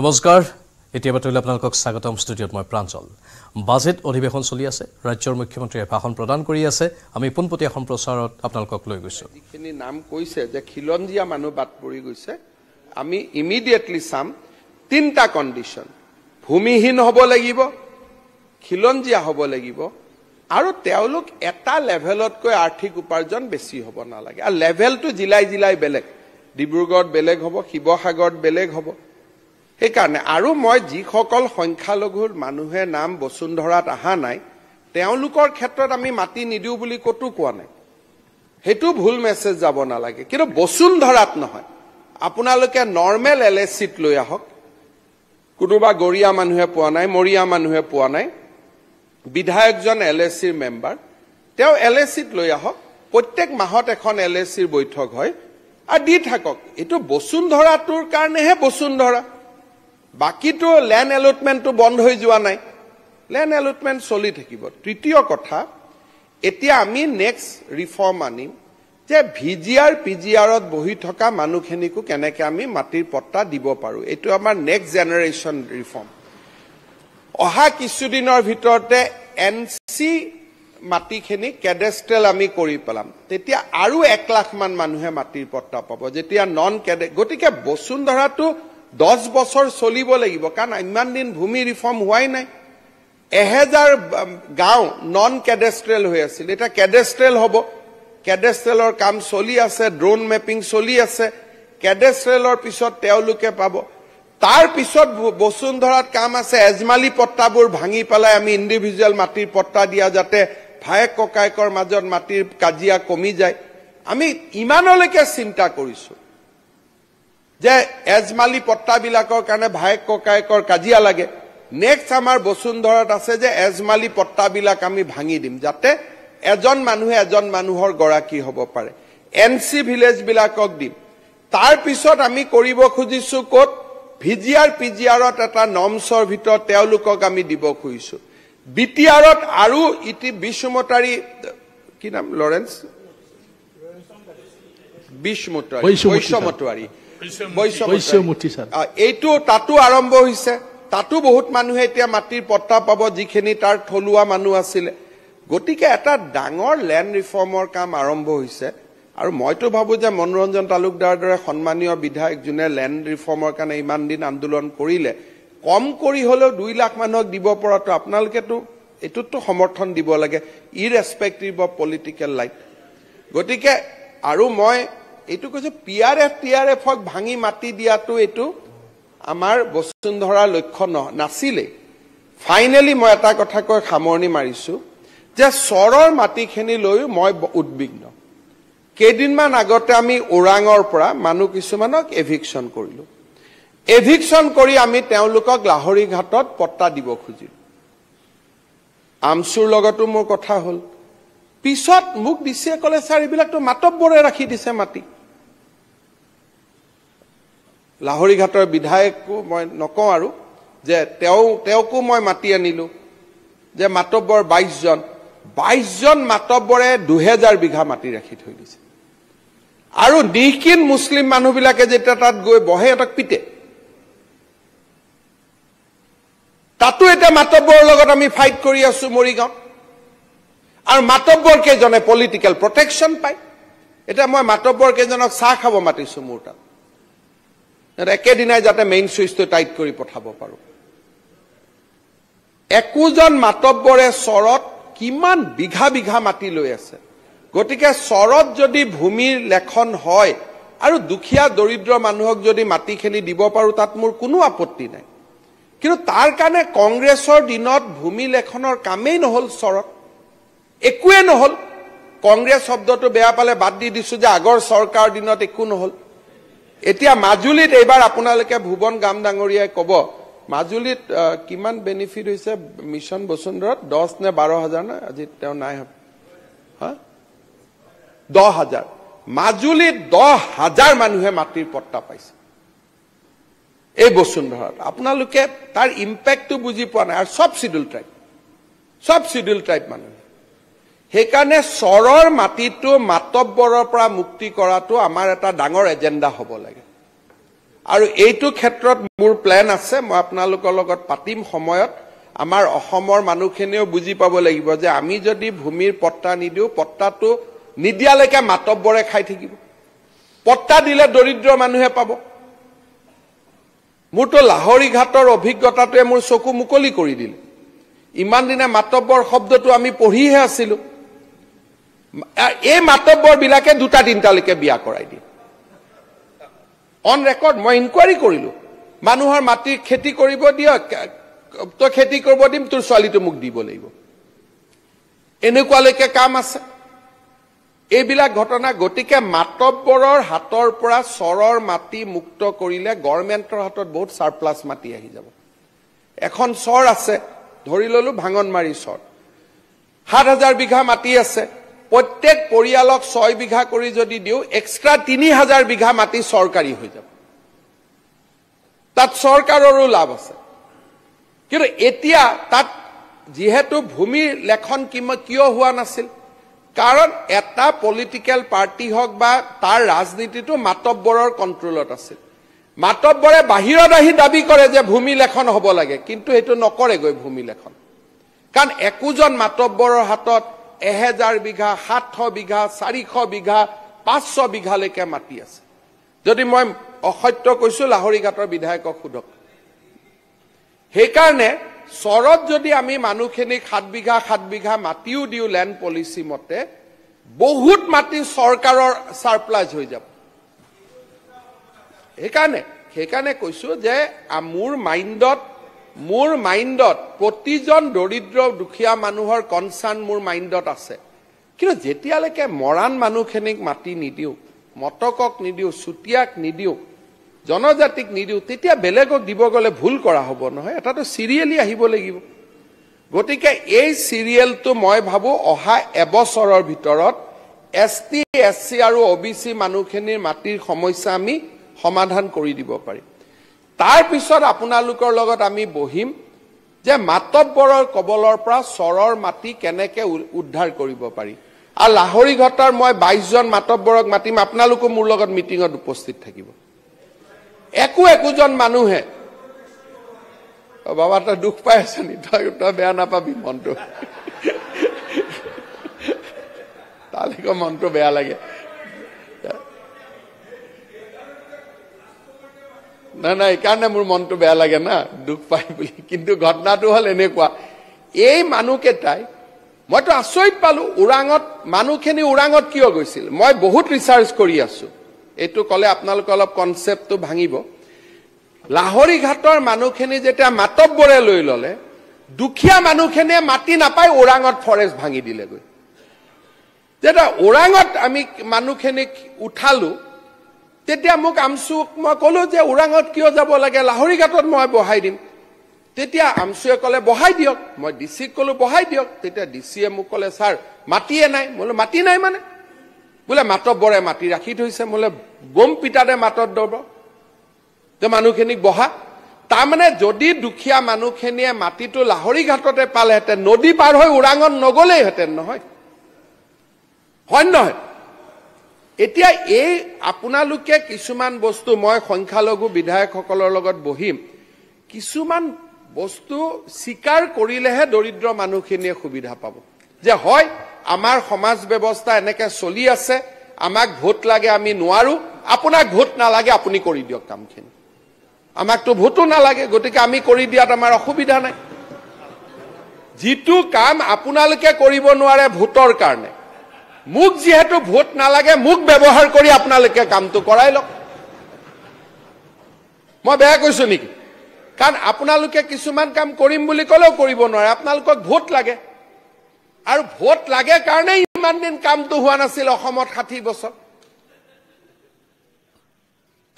নমস্কাৰ এতিয়া বাতৰিলে আপোনালোকক স্বাগতম ষ্টুডিঅ'ত মই প্ৰাঞ্জল বাজেট অধিৱেশন চলি আছে ৰাজ্যৰ মুখ্যমন্ত্ৰীয়ে ভাষণ প্ৰদান কৰি আছে আমি পোনপটীয়া সম্প্ৰচাৰত আপোনালোকক লৈ গৈছোঁ যিখিনি নাম কৈছে যে খিলঞ্জীয়া মানুহ বাট পৰি গৈছে আমি ইমিডিয়েটলি চাম তিনিটা কণ্ডিশ্যন ভূমিহীন হ'ব লাগিব খিলঞ্জীয়া হ'ব লাগিব আৰু তেওঁলোক এটা লেভেলতকৈ আৰ্থিক উপাৰ্জন বেছি হ'ব নালাগে আৰু লেভেলটো জিলাই জিলাই বেলেগ ডিব্ৰুগড়ত বেলেগ হ'ব শিৱসাগৰত বেলেগ হ'ব সেইকাৰণে আৰু মই যিসকল সংখ্যালঘুৰ মানুহে নাম বসুন্ধৰাত অহা নাই তেওঁলোকৰ ক্ষেত্ৰত আমি মাতি নিদিওঁ বুলি ক'তো কোৱা নাই সেইটো ভুল মেছেজ যাব নালাগে কিন্তু বসুন্ধৰাত নহয় আপোনালোকে নৰ্মেল এল এছ চিত লৈ আহক কোনোবা গৰীয়া মানুহে পোৱা নাই মৰিয়া মানুহে পোৱা নাই বিধায়কজন এল এছ চিৰ মেম্বাৰ তেওঁ এল এছ চিত লৈ আহক প্ৰত্যেক মাহত এখন এল এছ চিৰ বৈঠক হয় আৰু দি থাকক এইটো বসুন্ধৰাটোৰ কাৰণেহে বসুন্ধৰা বাকীটো লেণ্ড এলটমেণ্টটো বন্ধ হৈ যোৱা নাই লেণ্ড এলটমেণ্ট চলি থাকিব তৃতীয় কথা এতিয়া আমি নেক্সট ৰিফৰ্ম আনিম যে V G R P G আৰত বহি থকা মানুহখিনিকো কেনেকৈ আমি মাটিৰ পট্টা দিব পাৰোঁ এইটো আমাৰ নেক্সট জেনেৰেশ্যন ৰিফৰ্ম অহা কিছুদিনৰ ভিতৰতে এন চি মাটিখিনি কেডেষ্ট্ৰেল আমি কৰি পেলাম তেতিয়া আৰু এক লাখমান মানুহে মাটিৰ পট্টা পাব যেতিয়া নন কেডে গতিকে বসুন্ধৰাটো দহ বছৰ চলিব লাগিব কাৰণ ইমান দিন ভূমি ৰিফৰ্ম হোৱাই নাই এহেজাৰ গাঁও নন কেডেষ্ট্ৰেল হৈ আছিল এতিয়া কেডেষ্ট্ৰেল হ'ব কেডেষ্ট্ৰেলৰ কাম চলি আছে ড্ৰোন মেপিং চলি আছে কেডেষ্ট্ৰেলৰ পিছত তেওঁলোকে পাব তাৰ পিছত বসুন্ধৰাত কাম আছে এজমালি পট্টাবোৰ ভাঙি পেলাই আমি ইণ্ডিভিজুৱেল মাটিৰ পট্টা দিয়া যাতে ভায়েক ককায়েকৰ মাজত মাটিৰ কাজিয়া কমি যায় আমি ইমানলৈকে চিন্তা কৰিছোঁ যে এজমালি পট্টাবিলাকৰ কাৰণে ভায়েক ককায়েকৰ কাজিয়া লাগে নেক্সট আমাৰ বসুন্ধৰাত আছে যে এজমালি পট্টাবিলাক আমি ভাঙি দিম যাতে এজন মানুহে এজন মানুহৰ গৰাকী হ'ব পাৰে এন চি ভিলেজবিলাকক দিম তাৰ পিছত আমি কৰিব খুজিছো ক'ত V G R P G আৰত এটা নমছৰ ভিতৰত তেওঁলোকক আমি দিব খুজিছো বি টি আৰত আৰু ইটি বিষ্মতাৰী কি নাম লৰেঞ্চ বিষ্মতাৰী বৈশ্যমতোৱাৰী এইটো তাতো আৰম্ভ হৈছে তাতো বহুত মানুহে এতিয়া মাটিৰ পট্টা পাব যিখিনি তাৰ থলুৱা মানুহ আছিলে গতিকে এটা ডাঙৰ লেণ্ড ৰিফৰ্মৰ কাম আৰম্ভ হৈছে আৰু মইতো ভাবোঁ যে মনোৰঞ্জন তালুকদাৰ দৰে সন্মানীয় বিধায়ক যোনে লেণ্ড ৰিফৰ্মৰ কাৰণে ইমান দিন আন্দোলন কৰিলে কম কৰি হলেও দুই লাখ মানুহক দিব পৰাটো আপোনালোকেতো এইটোতো সমৰ্থন দিব লাগে ইৰেচপেক্টিভ অফ পলিটিকেল লাইফ গতিকে আৰু মই এইটো কৈছে P R F T R এফক ভাঙি মাতি দিয়াটো এইটো আমাৰ বসুন্ধৰাৰ লক্ষ্য ন নাছিলেই ফাইনেলি মই এটা কথা কৈ সামৰণি মাৰিছো যে চৰৰ মাটিখিনি লৈ মই উদ্বিগ্ন কেইদিনমান আগতে আমি ওৰাঙৰ পৰা মানুহ কিছুমানক এভিকশ্যন কৰিলোঁ এভিকশ্যন কৰি আমি তেওঁলোকক লাহৰি ঘাটত পট্টা দিব খুজিলোঁ আমচুৰ লগতো মোৰ কথা হ'ল পিছত মোক দিছে ক'লে ছাৰ এইবিলাকতো মাতব্বৰে ৰাখি দিছে মাটি লাহৰি ঘাটৰ বিধায়কো মই নকওঁ আৰু যে তেওঁ তেওঁকো মই মাতি আনিলোঁ যে মাতব্বৰ বাইছজন বাইছজন মাতব্বৰে দুহেজাৰ বিঘা মাটি ৰাখি থৈ দিছে আৰু নিশিন মুছলিম মানুহবিলাকে যেতিয়া তাত গৈ বহে সিহঁতক পিতে তাতো এতিয়া মাতব্বৰৰ লগত আমি ফাইট কৰি আছো মৰিগাঁৱত আৰু মাতব্বৰ কেইজনে পলিটিকেল প্ৰটেকশ্যন পায় এতিয়া মই মাতব্বৰ কেইজনক চাহ খাব মাতিছো মোৰ তাত একেদিনাই যাতে মেইন চুইচটো টাইট কৰি পঠাব পাৰোঁ একোজন মাতব্বৰে চৰত কিমান বিঘা বিঘা মাটি লৈ আছে গতিকে চৰত যদি ভূমিৰ লেখন হয় আৰু দুখীয়া দৰিদ্ৰ মানুহক যদি মাটিখিনি দিব পাৰোঁ তাত মোৰ কোনো আপত্তি নাই কিন্তু তাৰ কাৰণে কংগ্ৰেছৰ দিনত ভূমি লেখনৰ কামেই নহ'ল চৰত একোৱেই নহ'ল কংগ্ৰেছ শব্দটো বেয়া পালে বাদ দি দিছোঁ যে আগৰ চৰকাৰৰ দিনত একো নহ'ল এতিয়া মাজুলীত এইবাৰ আপোনালোকে ভুৱন গাম ডাঙৰীয়াই কব মাজুলীত কিমান বেনিফিট হৈছে মিছন বসুন্ধৰত দহ নে বাৰ হাজাৰ নে আজি তেওঁ নাই হা দহ হাজাৰ মাজুলীত দহ হাজাৰ মানুহে মাটিৰ পট্টা পাইছে এই বসুন্ধৰত আপোনালোকে তাৰ ইম্পেক্টটো বুজি পোৱা নাই আৰু sub schedule tribe sub schedule tribe মানুহে সেইকাৰণে চৰৰ মাটিটো মাতব্বৰৰ পৰা মুক্তি কৰাটো আমাৰ এটা ডাঙৰ এজেণ্ডা হ'ব লাগে আৰু এইটো ক্ষেত্ৰত মোৰ প্লেন আছে মই আপোনালোকৰ লগত পাতিম সময়ত আমাৰ অসমৰ মানুহখিনিও বুজি পাব লাগিব যে আমি যদি ভূমিৰ পট্টা নিদিওঁ পট্টাটো নিদিয়ালৈকে মাতব্বৰে খাই থাকিব পট্টা দিলে দৰিদ্ৰ মানুহে পাব মোৰতো লাহৰি ঘাটৰ অভিজ্ঞতাটোৱে মোৰ চকু মুকলি কৰি দিলে ইমান দিনে মাতব্বৰ শব্দটো আমি পঢ়িহে আছিলোঁ এই মাতব্বৰবিলাকে দুটা তিনিটালৈকে বিয়া কৰাই দিয়ে অন ৰেকৰ্ড মই ইনকুৱাৰী কৰিলো মানুহৰ মাটি খেতি কৰিব দিয়ক তই খেতি কৰিব দিম তোৰ ছোৱালীটো মোক দিব লাগিব এনেকুৱালৈকে কাম আছে এইবিলাক ঘটনা গতিকে মাতব্বৰৰ হাতৰ পৰা চৰৰ মাটি মুক্ত কৰিলে গভৰ্ণমেণ্টৰ হাতত বহুত ছাৰপ্লাছ মাটি আহি যাব এখন চৰ আছে ধৰি ললো ভাঙনমাৰী চৰ সাত হাজাৰ বিঘা মাটি আছে প্ৰত্যেক পৰিয়ালক ছয় বিঘা কৰি যদি দিওঁ এক্সট্ৰা তিনি হাজাৰ বিঘা মাটি চৰকাৰী হৈ যাব তাত চৰকাৰৰো লাভ আছে কিন্তু এতিয়া তাত যিহেতু ভূমিৰ লেখন কিয় হোৱা নাছিল কাৰণ এটা পলিটিকেল পাৰ্টি হওক বা তাৰ ৰাজনীতিটো মাতব্বৰৰ কণ্ট্ৰলত আছিল মাতব্বৰে বাহিৰত আহি দাবী কৰে যে ভূমি লেখন হ'ব লাগে কিন্তু সেইটো নকৰেগৈ ভূমি লেখন কাৰণ একোজন মাতব্বৰৰ হাতত এহেজাৰ বিঘা সাতশ বিঘা চাৰিশ বিঘা পাঁচশ বিঘালৈকে মাটি আছে যদি মই অসত্য কৈছো লাহৰিঘাটৰ বিধায়কক সোধক সেইকাৰণে চৰত যদি আমি মানুহখিনিক সাত বিঘা সাত বিঘা মাটিও দিওঁ লেণ্ড পলিচি মতে বহুত মাটি চৰকাৰৰ ছাৰপ্লাইজ হৈ যাব সেইকাৰণে সেইকাৰণে কৈছো যে মোৰ মাইণ্ডত মোৰ মাইণ্ডত প্ৰতিজন দৰিদ্ৰ দুখীয়া মানুহৰ কনচাৰ্ণ মোৰ মাইণ্ডত আছে কিন্তু যেতিয়ালৈকে মৰাণ মানুহখিনিক মাতি নিদিওঁ মটকক নিদিওঁ চুতীয়াক নিদিওঁ জনজাতিক নিদিওঁ তেতিয়া বেলেগক দিব গ'লে ভুল কৰা হ'ব নহয় এটাতো চিৰিয়েলি আহিব লাগিব গতিকে এই চিৰিয়েলটো মই ভাবোঁ অহা এবছৰৰ ভিতৰত এছ টি এছ চি আৰু অ' বি চি মানুহখিনিৰ মাটিৰ সমস্যা আমি সমাধান কৰি দিব পাৰিম তাৰ পিছত আপোনালোকৰ লগত আমি বহিম যে মাতব্বৰৰ কবলৰ পৰা চৰৰ মাটি কেনেকে উদ্ধাৰ কৰিব পাৰি আৰু লাহৰি ঘটাৰ মই বাইছজন মাতব্বৰক মাতিম আপোনালোকো মোৰ লগত মিটিঙত উপস্থিত থাকিব একো একোজন মানুহে বাবা তই দুখ পাই আছে নি তই তই বেয়া নাপাবি মনটো তালৈকে মনটো বেয়া লাগে নাই নাই এইকাৰণে মোৰ মনটো বেয়া লাগে না দুখ পাই বুলি কিন্তু ঘটনাটো হ'ল এনেকুৱা এই মানুহকেইটাই মইতো আচৰিত পালো ওৰাঙত মানুহখিনি ওৰাঙত কিয় গৈছিল মই বহুত ৰিচাৰ্চ কৰি আছো এইটো ক'লে আপোনালোকে অলপ কনচেপ্টটো ভাঙিব লাহৰি ঘাটৰ মানুহখিনি যেতিয়া মাতব্বৰে লৈ ল'লে দুখীয়া মানুহখিনিয়ে মাটি নাপাই ওৰাঙত ফৰেষ্ট ভাঙি দিলেগৈ যেতিয়া ওৰাঙত আমি মানুহখিনিক উঠালো তেতিয়া মোক আমচুক মই কলো যে ওৰাঙত কিয় যাব লাগে লাহৰি ঘাটত মই বহাই দিম তেতিয়া আমচুৱে কলে বহাই দিয়ক মই ডি চিক কলো বহাই দিয়ক তেতিয়া ডি চিয়ে মোক কলে ছাৰ মাটিয়ে নাই মই বোলো মাটি নাই মানে বোলে মাতব বৰে মাটি ৰাখি থৈছে বোলে গম পিতাদে মাতত দব যে মানুহখিনিক বহা তাৰমানে যদি দুখীয়া মানুহখিনিয়ে মাটিটো লাহৰি ঘাটতে পালেহেঁতেন নদী পাৰ হৈ ওৰাঙত নগলেইহেঁতেন নহয় হয় নহয় এতিয়া এই আপোনালোকে কিছুমান বস্তু মই সংখ্যালঘু বিধায়কসকলৰ লগত বহিম কিছুমান বস্তু স্বীকাৰ কৰিলেহে দৰিদ্ৰ মানুহখিনিয়ে সুবিধা পাব যে হয় আমাৰ সমাজ ব্যৱস্থা এনেকে চলি আছে আমাক ভোট লাগে আমি নোৱাৰো আপোনাক ভোট নালাগে আপুনি কৰি দিয়ক কামখিনি আমাকতো ভোটো নালাগে গতিকে আমি কৰি দিয়াত আমাৰ অসুবিধা নাই যিটো কাম আপোনালোকে কৰিব নোৱাৰে ভোটৰ কাৰণে মোক যিহেতু ভোট নালাগে মোক ব্যৱহাৰ কৰি আপোনালোকে কামটো কৰাই লওক মই বেয়া কৈছো নেকি কাৰণ আপোনালোকে কিছুমান কাম কৰিম বুলি ক'লেও কৰিব নোৱাৰে আপোনালোকক ভোট লাগে আৰু ভোট লাগে কাৰণে ইমান দিন কামটো হোৱা নাছিল অসমত ষাঠি বছৰ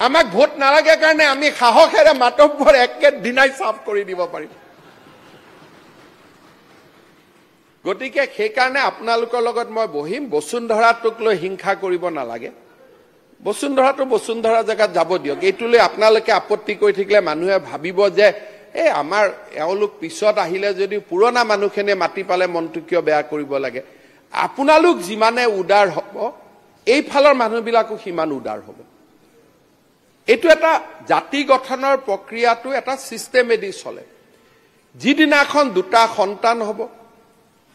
আমাক ভোট নালাগে কাৰণে আমি সাহসেৰে মাতব্বৰ একেদিনাই চাফ কৰি দিব পাৰিম গতিকে সেইকাৰণে আপোনালোকৰ লগত মই বহিম বসুন্ধৰাটোক লৈ হিংসা কৰিব নালাগে বসুন্ধৰাটো বসুন্ধৰা জেগাত যাব দিয়ক এইটোলৈ আপোনালোকে আপত্তি কৰি থাকিলে মানুহে ভাবিব যে এই আমাৰ এওঁলোক পিছত আহিলে যদি পুৰণা মানুহখিনিয়ে মাতি পালে মনটো কিয় বেয়া কৰিব লাগে আপোনালোক যিমানে উদাৰ হ'ব এইফালৰ মানুহবিলাকো সিমান উদাৰ হ'ব এইটো এটা জাতি গঠনৰ প্ৰক্ৰিয়াটো এটা ছিষ্টেমেদি চলে যিদিনাখন দুটা সন্তান হ'ব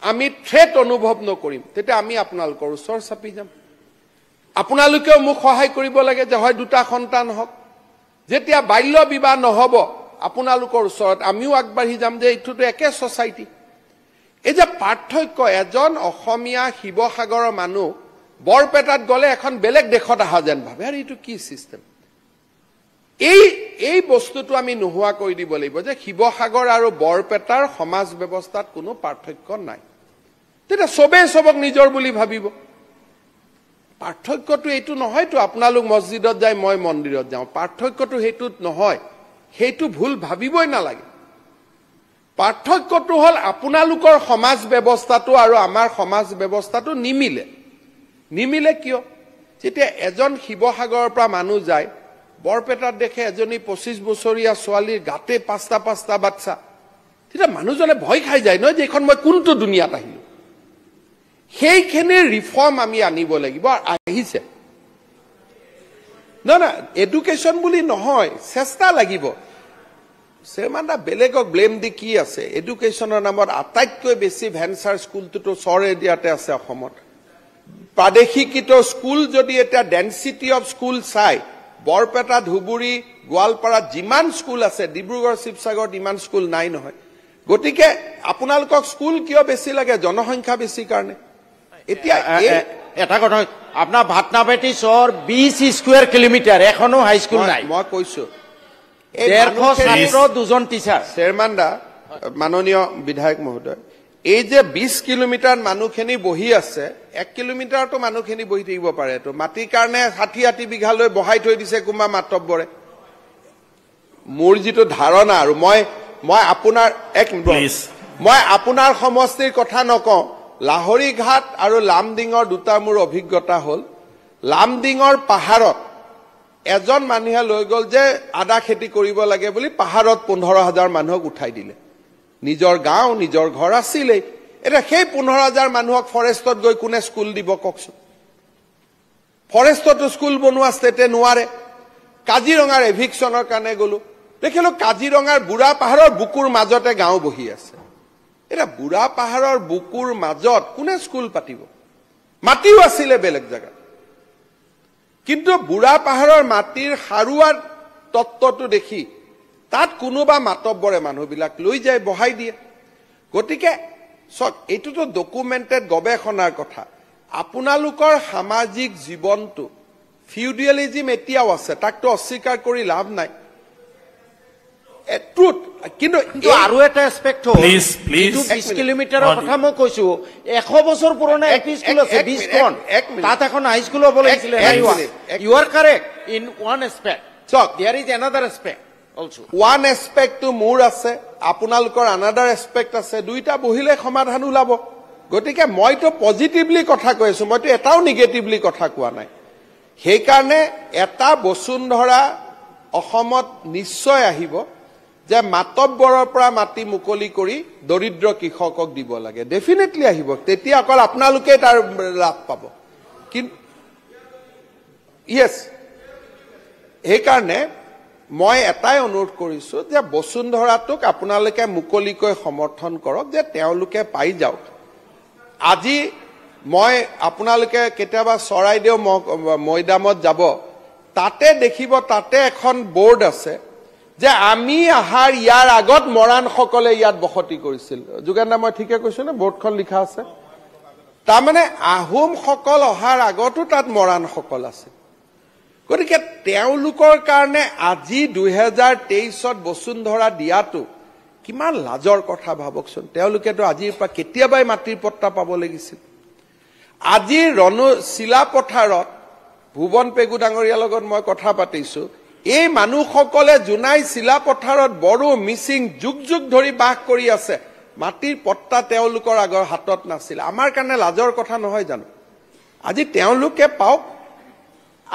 আমি থ্ৰেট অনুভৱ নকৰিম তেতিয়া আমি আপোনালোকৰ ওচৰ চাপি যাম আপোনালোকেও মোক সহায় কৰিব লাগে যে হয় দুটা সন্তান হওক যেতিয়া বাল্য বিবাহ নহ'ব আপোনালোকৰ ওচৰত আমিও আগবাঢ়ি যাম যে এইটোতো একে ছচাইটি এই যে পাৰ্থক্য এজন অসমীয়া শিৱসাগৰৰ মানুহ বৰপেটাত গ'লে এখন বেলেগ দেশত অহা যেন ভাবে আৰু এইটো কি ছিষ্টেম এই এই বস্তুটো আমি নোহোৱা কৰি দিব লাগিব যে শিৱসাগৰ আৰু বৰপেটাৰ সমাজ ব্যৱস্থাত কোনো পাৰ্থক্য নাই তেতিয়া চবেই চবক নিজৰ বুলি ভাবিব পাৰ্থক্যটো এইটো নহয়তো আপোনালোক মছজিদত যায় মই মন্দিৰত যাওঁ পাৰ্থক্যটো সেইটোত নহয় সেইটো ভুল ভাবিবই নালাগে পাৰ্থক্যটো হ'ল আপোনালোকৰ সমাজ ব্যৱস্থাটো আৰু আমাৰ সমাজ ব্যৱস্থাটো নিমিলে নিমিলে কিয় যেতিয়া এজন শিৱসাগৰৰ পৰা মানুহ যায় বৰপেটাত দেখে এজনী পঁচিছ বছৰীয়া ছোৱালীৰ গাতে পাঁচটা পাঁচটা বাচ্ছা তেতিয়া মানুহজনে ভয় খাই যায় নহয় যে এইখন মই কোনটো দুনিয়াত আহিলোঁ সেইখিনি ৰিফৰ্ম আমি আনিব লাগিব আহিছে নহয় নহয় এডুকেশ্যন বুলি নহয় চেষ্টা লাগিব চেয়াৰমান দা বেলেগক ব্লেম দি কি আছে এডুকেশ্যনৰ নামত আটাইতকৈ বেছি ভেনচাৰ স্কুলটোতো চৰ এৰিয়াতে আছে অসমত প্ৰাদেশিকৃত স্কুল যদি এতিয়া ডেনচিটি অফ স্কুল চাই বৰপেটা ধুবুৰী গোৱালপাৰাত যিমান স্কুল আছে ডিব্ৰুগড় শিৱসাগৰত ইমান স্কুল নাই নহয় গতিকে আপোনালোকক স্কুল কিয় বেছি লাগে জনসংখ্যা বেছি কাৰণে এতিয়া এটা কথা আপোনাৰ ভাটনাবেটি চহৰ বিশ স্কুৱেৰ কিলোমিটাৰ এখনো হাইস্কুল নাই মই কৈছো ডেৰশ ছাত্ৰ দুজন টিচাৰ চেয়াৰমেন দা মাননীয় বিধায়ক মহোদয় এই যে বিশ কিলোমিটাৰ মানুহখিনি বহি আছে এক কিলোমিটাৰতো মানুহখিনি বহি থাকিব পাৰেতো মাটিৰ কাৰণে ষাঠি আঠি বিঘালৈ বহাই থৈ দিছে কোনোবা মাতব্বৰে মোৰ যিটো ধাৰণা আৰু মই মই আপোনাৰ এক মই আপোনাৰ সমষ্টিৰ কথা নকওঁ লাহৰি ঘাট আৰু লামডিঙৰ দুটা মোৰ অভিজ্ঞতা হ'ল লামডিঙৰ পাহাৰত এজন মানুহে লৈ গ'ল যে আদা খেতি কৰিব লাগে বুলি পাহাৰত পোন্ধৰ হাজাৰ মানুহক উঠাই দিলে নিজৰ গাঁও নিজৰ ঘৰ আছিলেই এতিয়া সেই পোন্ধৰ হাজাৰ মানুহক ফৰেষ্টত গৈ কোনে স্কুল দিব কওকচোন ফৰেষ্টতো স্কুল বনোৱা ষ্টেটে নোৱাৰে কাজিৰঙাৰ এভিকশ্যনৰ কাৰণে গলো দেখিলো কাজিৰঙাৰ বুঢ়া পাহাৰৰ বুকুৰ মাজতে গাঁও বহি আছে এটা বুঢ়া পাহাৰৰ বুকুৰ মাজত কোনে স্কুল পাতিব মাটিও আছিলে বেলেগ জেগাত কিন্তু বুঢ়া পাহাৰৰ মাটিৰ সাৰুৱাৰ তত্বটো দেখি তাত কোনোবা মাতব্বৰে মানুহবিলাক লৈ যায় বহাই দিয়ে গতিকে চক এইটোতো ডকুমেণ্টেড গৱেষণাৰ কথা আপোনালোকৰ সামাজিক জীৱনটো ফিউডিয়েলিজিম এতিয়াও আছে তাকতো অস্বীকাৰ কৰি লাভ নাই কিন্তু আৰু এটা এছপেক্ট হ'ল বিশ কিলোমিটাৰৰ কথা মই কৈছো এশ বছৰ পুৰণা এল আপোনালোকৰ আনাদাৰ এছপেক্ট আছে দুইটা বহিলে সমাধান ওলাব গতিকে মইতো পজিটিভলি কথা কৈ আছো মইতো এটাও নিগেটিভলি কথা কোৱা নাই সেইকাৰণে এটা বসুন্ধৰা অসমত নিশ্চয় আহিব যে মাতব্বৰৰ পৰা মাটি মুকলি কৰি দৰিদ্ৰ কৃষকক দিব লাগে ডেফিনেটলি আহিব তেতিয়া অকল আপোনালোকে তাৰ লাভ পাব কিন্তু য়েছ সেইকাৰণে মই এটাই অনুৰোধ কৰিছোঁ যে বসুন্ধৰাটোক আপোনালোকে মুকলিকৈ সমৰ্থন কৰক যে তেওঁলোকে পাই যাওক আজি মই আপোনালোকে কেতিয়াবা চৰাইদেউ মৈদামত যাব তাতে দেখিব তাতে এখন বৰ্ড আছে যে আমি অহাৰ ইয়াৰ আগত মৰাণসকলে ইয়াত বসতি কৰিছিল যোগেনদা মই ঠিকে কৈছো নে বৰ্ডখন লিখা আছে তাৰমানে আহোমসকল অহাৰ আগতো তাত মৰাণসকল আছিল গতিকে তেওঁলোকৰ কাৰণে আজি দুহেজাৰ তেইছত বসুন্ধৰা দিয়াটো কিমান লাজৰ কথা ভাবকচোন তেওঁলোকেতো আজিৰ পৰা কেতিয়াবাই মাটিৰ পট্টা পাব লাগিছিল আজি ৰণু চিলাপথাৰত ভুৱন পেগু ডাঙৰীয়াৰ লগত মই কথা পাতিছোঁ এই মানুহসকলে জোনাই চিলাপথাৰত বড়ো মিচিং যুগ যুগ ধৰি বাস কৰি আছে মাটিৰ পট্টা তেওঁলোকৰ আগৰ হাতত নাছিল আমাৰ কাৰণে লাজৰ কথা নহয় জানো আজি তেওঁলোকে পাওক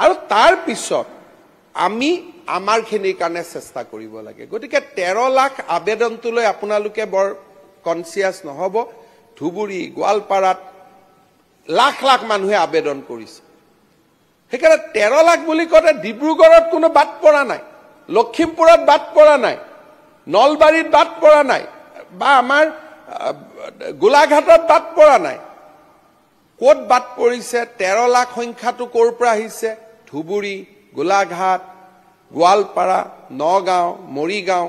আৰু তাৰ পিছত আমি আমাৰখিনিৰ কাৰণে চেষ্টা কৰিব লাগে গতিকে তেৰ লাখ আবেদনটোলৈ আপোনালোকে বৰ কনচিয়াছ নহ'ব ধুবুৰী গোৱালপাৰাত লাখ লাখ মানুহে আবেদন কৰিছে সেইকাৰণে তেৰ লাখ বুলি কওঁতে ডিব্ৰুগড়ত কোনো বাট পৰা নাই লখিমপুৰত বাট পৰা নাই নলবাৰীত বাট পৰা নাই বা আমাৰ গোলাঘাটত বাট পৰা নাই ক'ত বাট পৰিছে তেৰ লাখ সংখ্যাটো ক'ৰ পৰা আহিছে ধুবুৰী গোলাঘাট গোৱালপাৰা নগাঁও মৰিগাঁও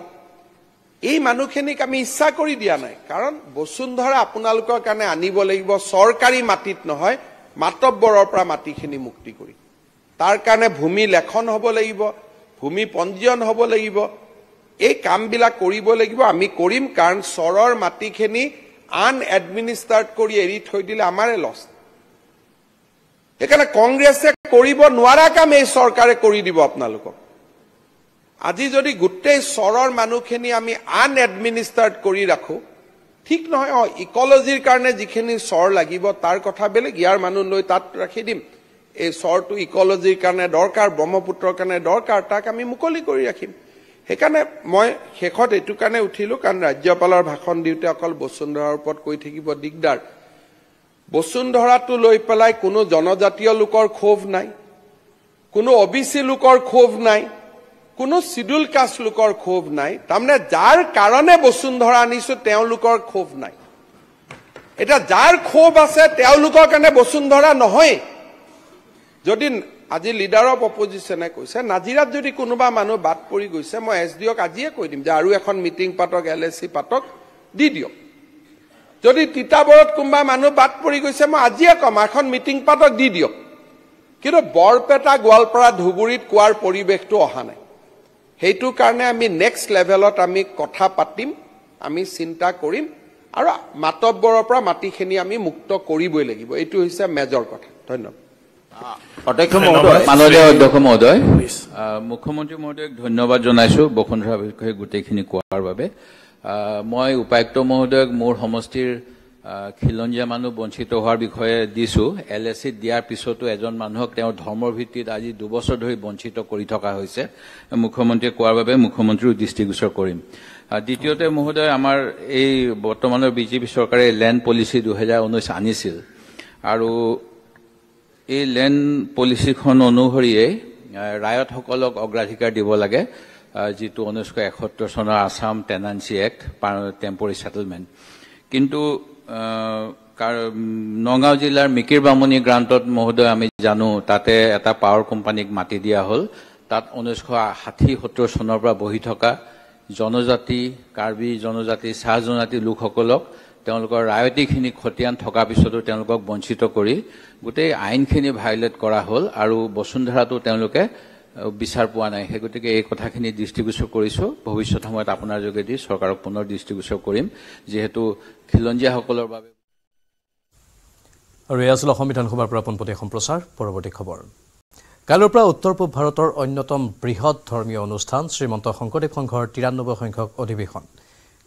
এই মানুহখিনিক আমি ইচ্ছা কৰি দিয়া নাই কাৰণ বসুন্ধৰা আপোনালোকৰ কাৰণে আনিব লাগিব চৰকাৰী মাটিত নহয় মাতব্বৰৰ পৰা মাটিখিনি মুক্তি কৰি তাৰ কাৰণে ভূমি লেখন হ'ব লাগিব ভূমি পঞ্জীয়ন হ'ব লাগিব এই কামবিলাক কৰিব লাগিব আমি কৰিম কাৰণ চৰৰ মাটিখিনি আন এডমিনিষ্ট্ৰেট কৰি এৰি থৈ দিলে আমাৰে লছ সেইকাৰণে কংগ্ৰেছে কৰিব নোৱাৰা কাম এই চৰকাৰে কৰি দিব আপোনালোকক আজি যদি গোটেই চৰৰ মানুহখিনি আমি আন এডমিনিষ্ট্ৰেট কৰি ৰাখোঁ ঠিক নহয় অ ইকলজিৰ কাৰণে যিখিনি চৰ লাগিব তাৰ কথা বেলেগ ইয়াৰ মানুহ লৈ তাত ৰাখি দিম এই চৰটো ইক'লজিৰ কাৰণে দৰকাৰ ব্ৰহ্মপুত্ৰৰ কাৰণে দৰকাৰ তাক আমি মুকলি কৰি ৰাখিম সেইকাৰণে মই শেষত এইটো কাৰণে উঠিলোঁ কাৰণ ৰাজ্যপালৰ ভাষণ দিওঁতে অকল বসুন্ধৰাৰ ওপৰত কৈ থাকিব দিগদাৰ বসুন্ধৰাটো লৈ পেলাই কোনো জনজাতীয় লোকৰ ক্ষোভ নাই কোনো অ বি চি লোকৰ ক্ষোভ নাই কোনো চিডুল কাষ্ট লোকৰ ক্ষোভ নাই তাৰমানে যাৰ কাৰণে বসুন্ধৰা আনিছো তেওঁলোকৰ ক্ষোভ নাই এতিয়া যাৰ ক্ষোভ আছে তেওঁলোকৰ কাৰণে বসুন্ধৰা নহয়েই যদি আজি লিডাৰ অফ অপজিশ্যনে কৈছে নাজিৰাত যদি কোনোবা মানুহ বাদ পৰি গৈছে মই এছ ডি অক আজিয়ে কৈ দিম যে আৰু এখন মিটিং পাতক এল এছ চি পাতক দি দিয়ক যদি তিতাবৰত কোনোবা মানুহ বাদ পৰি গৈছে মই আজিয়ে কম এখন মিটিং পাতক দি দিয়ক কিন্তু বৰপেটা গোৱালপাৰা ধুবুৰীত কোৱাৰ পৰিৱেশটো অহা নাই সেইটো কাৰণে আমি নেক্সট লেভেলত আমি কথা পাতিম আমি চিন্তা কৰিম আৰু মাতব্বৰৰ পৰা মাটিখিনি আমি মুক্ত কৰিবই লাগিব এইটো হৈছে মেজৰ কথা ধন্যবাদ অধ্যক্ষ মহোদয় অধ্যক্ষ মহোদয় মুখ্যমন্ত্ৰী মহোদয়ক ধন্যবাদ জানাইছো বসুন্ধৰা বিষয়ে গোটেখিনি কোৱাৰ বাবে মই উপায়ুক্ত মহোদয়ক মোৰ সমষ্টিৰ খিলঞ্জীয়া মানুহ বঞ্চিত হোৱাৰ বিষয়ে দিছো এল এ চিত দিয়াৰ পিছতো এজন মানুহক তেওঁ ধৰ্মৰ ভিত্তিত আজি দুবছৰ ধৰি বঞ্চিত কৰি থকা হৈছে মুখ্যমন্ত্ৰীয়ে কোৱাৰ বাবে মুখ্যমন্ত্ৰীৰ দৃষ্টিগোচৰ কৰিম দ্বিতীয়তে মহোদয় আমাৰ এই বৰ্তমানৰ বিজেপি চৰকাৰে লেণ্ড পলিচি দুহেজাৰ ঊনৈছ আনিছিল আৰু এই লেণ্ড পলিচিখন অনুসৰিয়ে ৰায়তসকলক অগ্ৰাধিকাৰ দিব লাগে যিটো ঊনৈছশ এসত্তৰ চনৰ Assam tenancy act temporary settlement কিন্তু নগাঁও জিলাৰ মিকিৰ বামুণী গ্ৰান্তত মহোদয় আমি জানো তাতে এটা পাৱাৰ কোম্পানীক মাতি দিয়া হ'ল তাত ঊনৈছশ ষাঠি সত্তৰ চনৰ পৰা বহি থকা জনজাতি কাৰ্বি জনজাতি চাহ জনজাতি লোকসকলক তেওঁলোকৰ ৰায়তীখিনি খতিয়ান থকাৰ পিছতো তেওঁলোকক বঞ্চিত কৰি গোটেই আইনখিনি ভায়লেট কৰা হ'ল আৰু বসুন্ধৰাটো তেওঁলোকে বিচাৰ পোৱা নাই সেই গতিকে এই কথাখিনি দৃষ্টিগোচৰ কৰিছোঁ ভৱিষ্যত সময়ত আপোনাৰ যোগেদি চৰকাৰক পুনৰ দৃষ্টিগোচৰ কৰিম যিহেতু খিলঞ্জীয়াসকলৰ বাবে আৰু এয়া আছিল অসম বিধানসভাৰ পৰা পোনপটীয়া সম্প্ৰচাৰ পৰৱৰ্তী খবৰ কাইলৈৰ পৰা উত্তৰ পূব ভাৰতৰ অন্যতম বৃহৎ ধৰ্মীয় অনুষ্ঠান শ্ৰীমন্ত শংকৰদেৱ সংঘৰ তিৰান্নব্বৈ সংখ্যক অধিৱেশন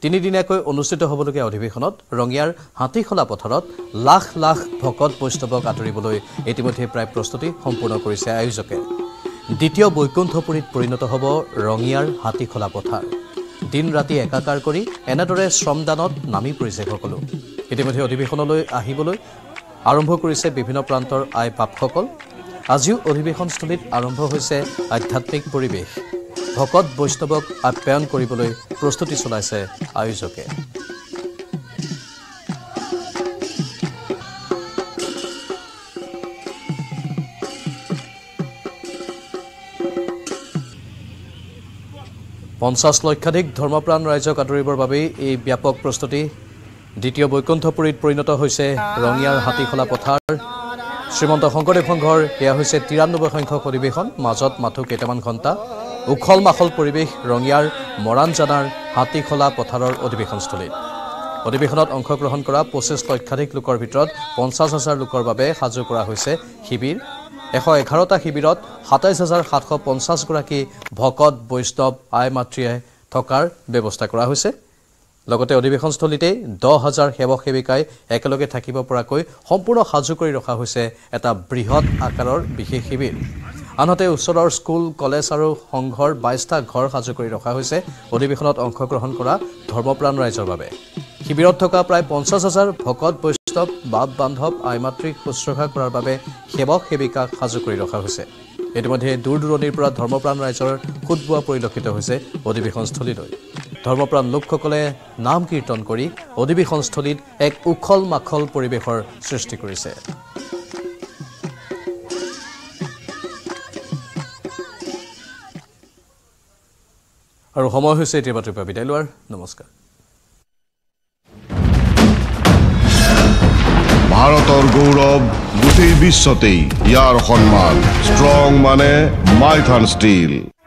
তিনিদিনীয়াকৈ অনুষ্ঠিত হ'বলগীয়া অধিৱেশনত ৰঙিয়াৰ হাতীখলা পথাৰত লাখ লাখ ভকত বৈষ্ণৱক আঁতৰিবলৈ ইতিমধ্যে প্ৰায় প্ৰস্তুতি সম্পূৰ্ণ কৰিছে আয়োজকে দ্বিতীয় বৈকুণ্ঠপুৰীত পৰিণত হ'ব ৰঙিয়াৰ হাতীখলা পথাৰ দিন ৰাতি একাকাৰ কৰি এনেদৰে শ্ৰমদানত নামি পৰিছে সকলো ইতিমধ্যে অধিৱেশনলৈ আহিবলৈ আৰম্ভ কৰিছে বিভিন্ন প্ৰান্তৰ আই পাপসকল আজিও অধিৱেশনস্থলীত আৰম্ভ হৈছে আধ্যাত্মিক পৰিৱেশ ভকত বৈষ্ণৱক আপ্যায়ন কৰিবলৈ প্ৰস্তুতি চলাইছে আয়োজকে পঞ্চাছ লক্ষাধিক ধৰ্মপ্ৰাণ ৰাইজক আদৰিবৰ বাবেই এই ব্যাপক প্ৰস্তুতি দ্বিতীয় বৈকুণ্ঠপুৰীত পৰিণত হৈছে ৰঙিয়াৰ হাতীখোলা পথাৰ শ্ৰীমন্ত শংকৰদেৱ সংঘৰ এয়া হৈছে তিৰান্নব্বৈ সংখ্যক অধিৱেশন মাজত মাথো কেইটামান ঘণ্টা উখল মাখল পৰিবেশ ৰঙিয়াৰ মৰাণজানাৰ হাতীখলা পথাৰৰ অধিৱেশনস্থলীত অধিৱেশনত অংশগ্ৰহণ কৰা পঁচিছ লক্ষাধিক লোকৰ ভিতৰত পঞ্চাছ হাজাৰ লোকৰ বাবে সাজু কৰা হৈছে শিবিৰ এশ এঘাৰটা শিবিৰত সাতাইছ হাজাৰ সাতশ পঞ্চাছগৰাকী ভকত বৈষ্ণৱ আই মাতৃয়ে থকাৰ ব্যৱস্থা কৰা হৈছে লগতে অধিৱেশনস্থলীতেই দহ হাজাৰ সেৱক সেৱিকাই একেলগে থাকিব পৰাকৈ সম্পূৰ্ণ সাজু কৰি ৰখা হৈছে এটা বৃহৎ আকাৰৰ বিশেষ শিবিৰ আনহাতে ওচৰৰ স্কুল কলেজ আৰু সংঘৰ বাইছটা ঘৰ সাজু কৰি ৰখা হৈছে অধিৱেশনত অংশগ্ৰহণ কৰা ধৰ্মপ্ৰাণ ৰাইজৰ বাবে শিবিৰত থকা প্ৰায় পঞ্চাছ হাজাৰ ভকত বৈষ্ণৱ বাপ বান্ধৱ আই মাতৃক শুশ্ৰূষা কৰাৰ বাবে সেৱক সেৱিকাক সাজু কৰি ৰখা হৈছে ইতিমধ্যে দূৰ দূৰণিৰ পৰা ধৰ্মপ্ৰাণ ৰাইজৰ বোৱা পৰিলক্ষিত হৈছে অধিৱেশনস্থলীলৈ ধৰ্মপ্ৰাণ লোকসকলে নাম কীৰ্তন কৰি অধিৱেশনস্থলীত এক উখল মাখল পৰিৱেশৰ সৃষ্টি কৰিছে আৰু সময় হৈছে এতিয়া বাতৰি পৰা বিদায় লোৱাৰ নমস্কাৰ ভাৰতৰ গৌৰৱ গোটেই বিশ্বতেই ইয়াৰ সন্মান ষ্ট্ৰং মানে মাইথান ষ্টীল